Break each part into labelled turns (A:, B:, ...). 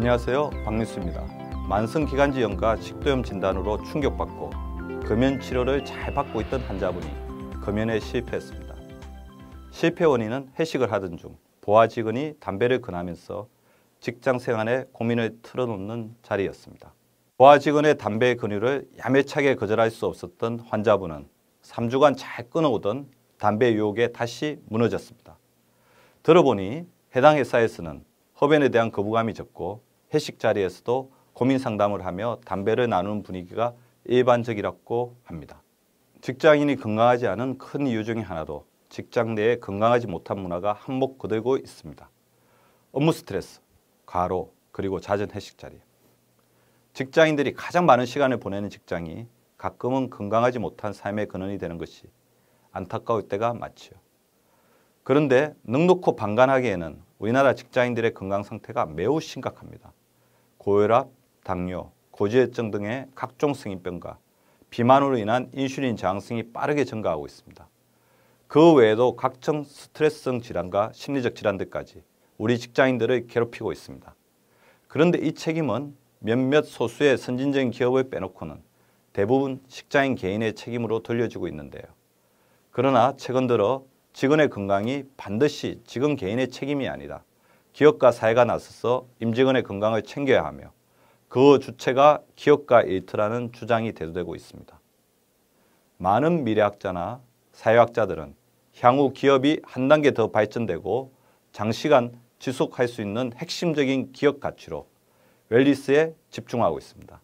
A: 안녕하세요 박민수입니다 만성기관지 염과 식도염 진단으로 충격받고 금연 치료를 잘 받고 있던 환자분이 금연에 실패했습니다 실패 원인은 회식을 하던 중 보아지근이 담배를 근하면서 직장생활에 고민을 틀어놓는 자리였습니다 보아지근의 담배 근유를 야매차게 거절할 수 없었던 환자분은 3주간 잘 끊어오던 담배 유혹에 다시 무너졌습니다 들어보니 해당 회사에서는 흡연에 대한 거부감이 적고 회식 자리에서도 고민 상담을 하며 담배를 나누는 분위기가 일반적이라고 합니다. 직장인이 건강하지 않은 큰 이유 중의 하나도 직장 내에 건강하지 못한 문화가 한몫 거들고 있습니다. 업무 스트레스, 과로, 그리고 잦은 회식 자리. 직장인들이 가장 많은 시간을 보내는 직장이 가끔은 건강하지 못한 삶의 근원이 되는 것이 안타까울 때가 많지요. 그런데 넉넉고 방관하기에는 우리나라 직장인들의 건강 상태가 매우 심각합니다. 고혈압, 당뇨, 고지혈증 등의 각종 승인병과 비만으로 인한 인슐린 저항성이 빠르게 증가하고 있습니다. 그 외에도 각종 스트레스성 질환과 심리적 질환들까지 우리 직장인들을 괴롭히고 있습니다. 그런데 이 책임은 몇몇 소수의 선진적인 기업을 빼놓고는 대부분 직장인 개인의 책임으로 돌려지고 있는데요. 그러나 최근 들어 직원의 건강이 반드시 직원 개인의 책임이 아니다. 기업과 사회가 나서서 임직원의 건강을 챙겨야 하며 그 주체가 기업과 일터라는 주장이 대두되고 있습니다. 많은 미래학자나 사회학자들은 향후 기업이 한 단계 더 발전되고 장시간 지속할 수 있는 핵심적인 기업 가치로 웰리스에 집중하고 있습니다.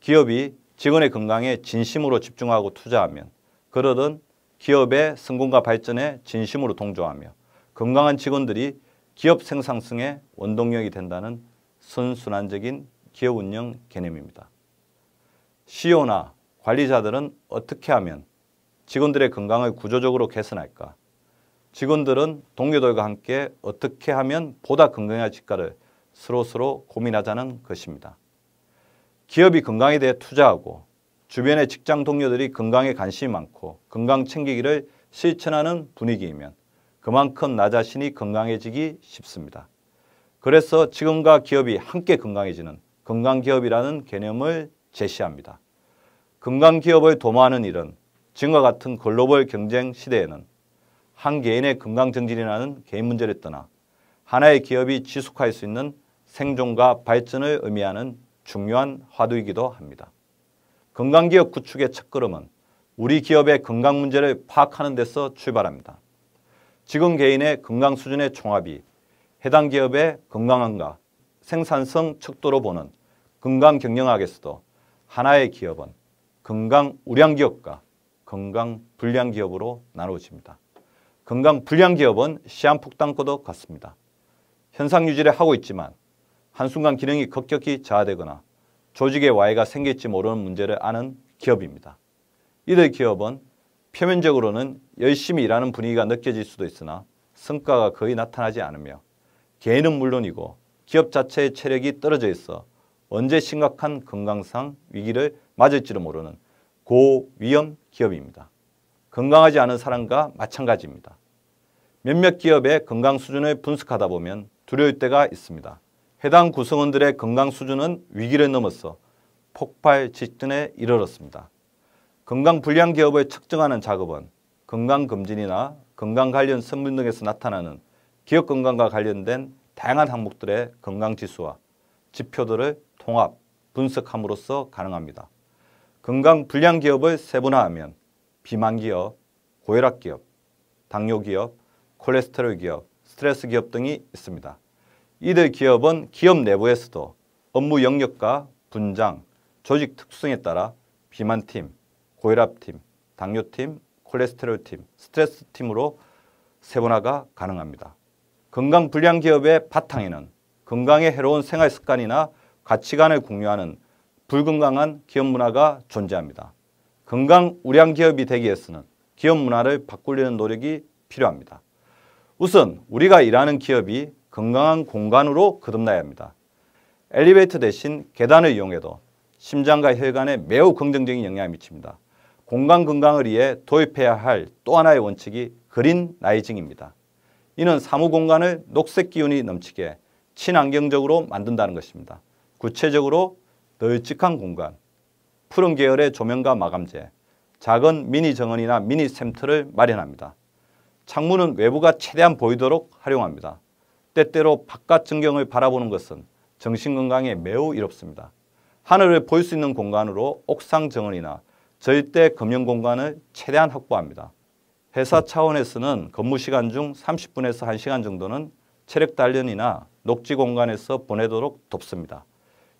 A: 기업이 직원의 건강에 진심으로 집중하고 투자하면 그러던 기업의 성공과 발전에 진심으로 동조하며 건강한 직원들이 기업 생산성의 원동력이 된다는 선순환적인 기업 운영 개념입니다. CEO나 관리자들은 어떻게 하면 직원들의 건강을 구조적으로 개선할까? 직원들은 동료들과 함께 어떻게 하면 보다 건강해질까를 서로서로 고민하자는 것입니다. 기업이 건강에 대해 투자하고 주변의 직장 동료들이 건강에 관심이 많고 건강 챙기기를 실천하는 분위기이면 그만큼 나 자신이 건강해지기 쉽습니다. 그래서 지금과 기업이 함께 건강해지는 건강기업이라는 개념을 제시합니다. 건강기업을 도모하는 일은 지금과 같은 글로벌 경쟁 시대에는 한 개인의 건강증진이라는 개인 문제를 떠나 하나의 기업이 지속할 수 있는 생존과 발전을 의미하는 중요한 화두이기도 합니다. 건강기업 구축의 첫걸음은 우리 기업의 건강 문제를 파악하는 데서 출발합니다. 지금 개인의 건강 수준의 총합이 해당 기업의 건강함과 생산성 척도로 보는 건강 경영학에서도 하나의 기업은 건강 우량 기업과 건강 불량 기업으로 나누어집니다. 건강 불량 기업은 시한폭탄과도 같습니다. 현상 유지를 하고 있지만 한순간 기능이 급격히 저하되거나 조직의 와해가 생길지 모르는 문제를 아는 기업입니다. 이들 기업은 표면적으로는 열심히 일하는 분위기가 느껴질 수도 있으나 성과가 거의 나타나지 않으며 개인은 물론이고 기업 자체의 체력이 떨어져 있어 언제 심각한 건강상 위기를 맞을지도 모르는 고위험 기업입니다. 건강하지 않은 사람과 마찬가지입니다. 몇몇 기업의 건강 수준을 분석하다 보면 두려울 때가 있습니다. 해당 구성원들의 건강 수준은 위기를 넘어서 폭발 직전에 이르렀습니다. 건강불량 기업의 측정하는 작업은 건강검진이나 건강 관련 성분 등에서 나타나는 기업 건강과 관련된 다양한 항목들의 건강지수와 지표들을 통합, 분석함으로써 가능합니다. 건강불량 기업을 세분화하면 비만기업, 고혈압기업, 당뇨기업, 콜레스테롤 기업, 스트레스 기업 등이 있습니다. 이들 기업은 기업 내부에서도 업무 영역과 분장, 조직 특성에 따라 비만팀, 고혈압팀, 당뇨팀, 콜레스테롤팀, 스트레스팀으로 세분화가 가능합니다. 건강 불량 기업의 바탕에는 건강에 해로운 생활 습관이나 가치관을 공유하는 불건강한 기업 문화가 존재합니다. 건강 우량 기업이 되기 위해서는 기업 문화를 바꾸려는 노력이 필요합니다. 우선 우리가 일하는 기업이 건강한 공간으로 거듭나야 합니다. 엘리베이터 대신 계단을 이용해도 심장과 혈관에 매우 긍정적인 영향을 미칩니다. 공간 건강을 위해 도입해야 할 또 하나의 원칙이 그린 라이징입니다. 이는 사무 공간을 녹색 기운이 넘치게 친환경적으로 만든다는 것입니다. 구체적으로 널찍한 공간, 푸른 계열의 조명과 마감재, 작은 미니 정원이나 미니 샘터를 마련합니다. 창문은 외부가 최대한 보이도록 활용합니다. 때때로 바깥 전경을 바라보는 것은 정신건강에 매우 이롭습니다. 하늘을 볼 수 있는 공간으로 옥상 정원이나 절대 금융 공간을 최대한 확보합니다. 회사 차원에서는 근무 시간 중 30분에서 1시간 정도는 체력 단련이나 녹지 공간에서 보내도록 돕습니다.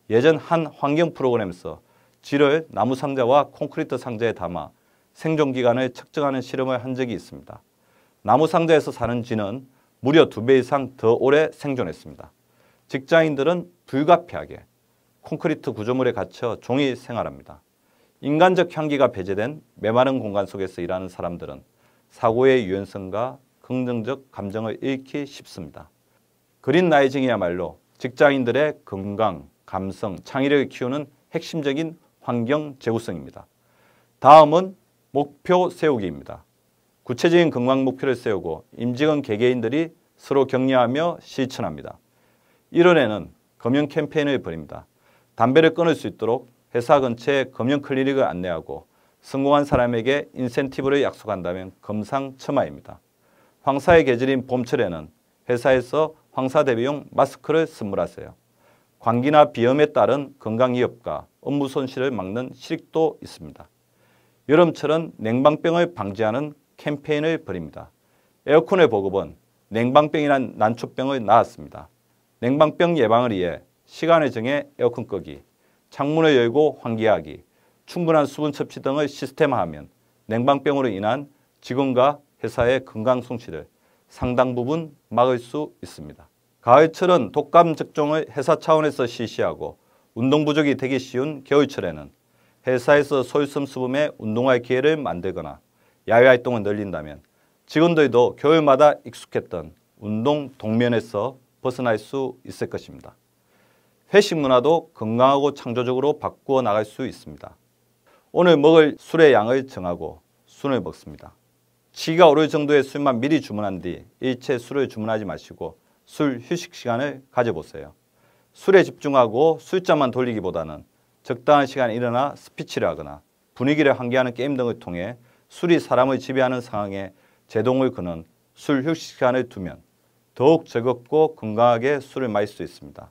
A: 예전 한 환경 프로그램에서 쥐를 나무 상자와 콘크리트 상자에 담아 생존 기간을 측정하는 실험을 한 적이 있습니다. 나무 상자에서 사는 쥐는 무려 두배 이상 더 오래 생존했습니다. 직장인들은 불가피하게 콘크리트 구조물에 갇혀 종일 생활합니다. 인간적 향기가 배제된 메마른 공간 속에서 일하는 사람들은 사고의 유연성과 긍정적 감정을 잃기 쉽습니다. 그린 라이징이야말로 직장인들의 건강, 감성, 창의력을 키우는 핵심적인 환경 제구성입니다. 다음은 목표 세우기입니다. 구체적인 건강 목표를 세우고 임직원 개개인들이 서로 격려하며 실천합니다. 1월에는 금연 캠페인을 벌입니다. 담배를 끊을 수 있도록 회사 근처에 금융 클리닉을 안내하고 성공한 사람에게 인센티브를 약속한다면 금상첨화입니다. 황사의 계절인 봄철에는 회사에서 황사 대비용 마스크를 선물하세요. 광기나 비염에 따른 건강 위협과 업무 손실을 막는 실익도 있습니다. 여름철은 냉방병을 방지하는 캠페인을 벌입니다. 에어컨의 보급은 냉방병이란 난초병을 낳았습니다. 냉방병 예방을 위해 시간을 정해 에어컨 끄기, 창문을 열고 환기하기, 충분한 수분 섭취 등을 시스템화하면 냉방병으로 인한 직원과 회사의 건강 손실을 상당 부분 막을 수 있습니다. 가을철은 독감 접종을 회사 차원에서 실시하고 운동 부족이 되기 쉬운 겨울철에는 회사에서 소유성 수분에 운동할 기회를 만들거나 야외 활동을 늘린다면 직원들도 겨울마다 익숙했던 운동 동면에서 벗어날 수 있을 것입니다. 회식 문화도 건강하고 창조적으로 바꾸어 나갈 수 있습니다. 오늘 먹을 술의 양을 정하고 술을 먹습니다. 시기가 오를 정도의 술만 미리 주문한 뒤 일체 술을 주문하지 마시고 술 휴식 시간을 가져보세요. 술에 집중하고 술잔만 돌리기보다는 적당한 시간에 일어나 스피치를 하거나 분위기를 환기하는 게임 등을 통해 술이 사람을 지배하는 상황에 제동을 거는 술 휴식 시간을 두면 더욱 즐겁고 건강하게 술을 마실 수 있습니다.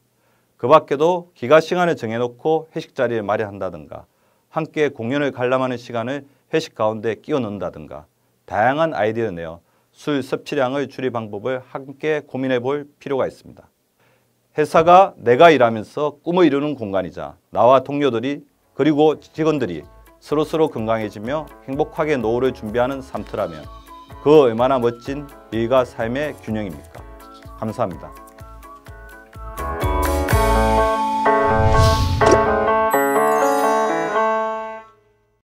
A: 그 밖에도 기가 시간을 정해놓고 회식 자리를 마련한다든가 함께 공연을 관람하는 시간을 회식 가운데 끼워 넣는다든가 다양한 아이디어 내어 술 섭취량을 줄이 방법을 함께 고민해 볼 필요가 있습니다. 회사가 내가 일하면서 꿈을 이루는 공간이자 나와 동료들이 그리고 직원들이 서로서로 건강해지며 행복하게 노후를 준비하는 삶터라면 그 얼마나 멋진 일과 삶의 균형입니까? 감사합니다.